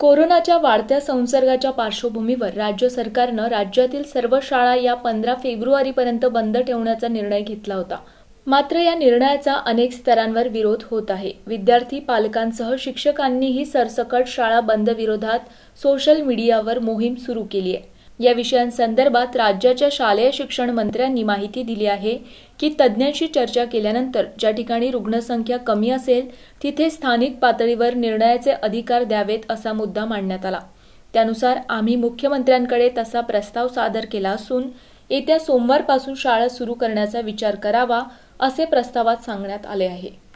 कोरोनाच्या वाढत्या संसर्गाच्या पार्श्वभूमीवर राज्य सरकारनं राज्यातील सर्व शाळा या पंधरा फेब्रुवारीपर्यंत बंद ठेवण्याचा निर्णय घेतला होता मात्र या निर्णयाचा अनेक स्तरांवर विरोध होत आहे विद्यार्थी पालकांसह शिक्षकांनीही सरसकट शाळा बंद विरोधात सोशल मीडियावर मोहीम सुरू केली आहे या विषयांसंदर्भात राज्याच्या शालेय शिक्षण मंत्र्यांनी माहिती दिली आहे की तज्ज्ञांशी चर्चा केल्यानंतर ज्या ठिकाणी रुग्णसंख्या कमी असेल तिथे स्थानिक पातळीवर निर्णयाचे अधिकार द्यावेत असा मुद्दा मांडण्यात आला त्यानुसार आम्ही मुख्यमंत्र्यांकडे तसा प्रस्ताव सादर केला असून येत्या सोमवारपासून शाळा सुरू करण्याचा विचार करावा असे प्रस्तावात सांगण्यात आले आहे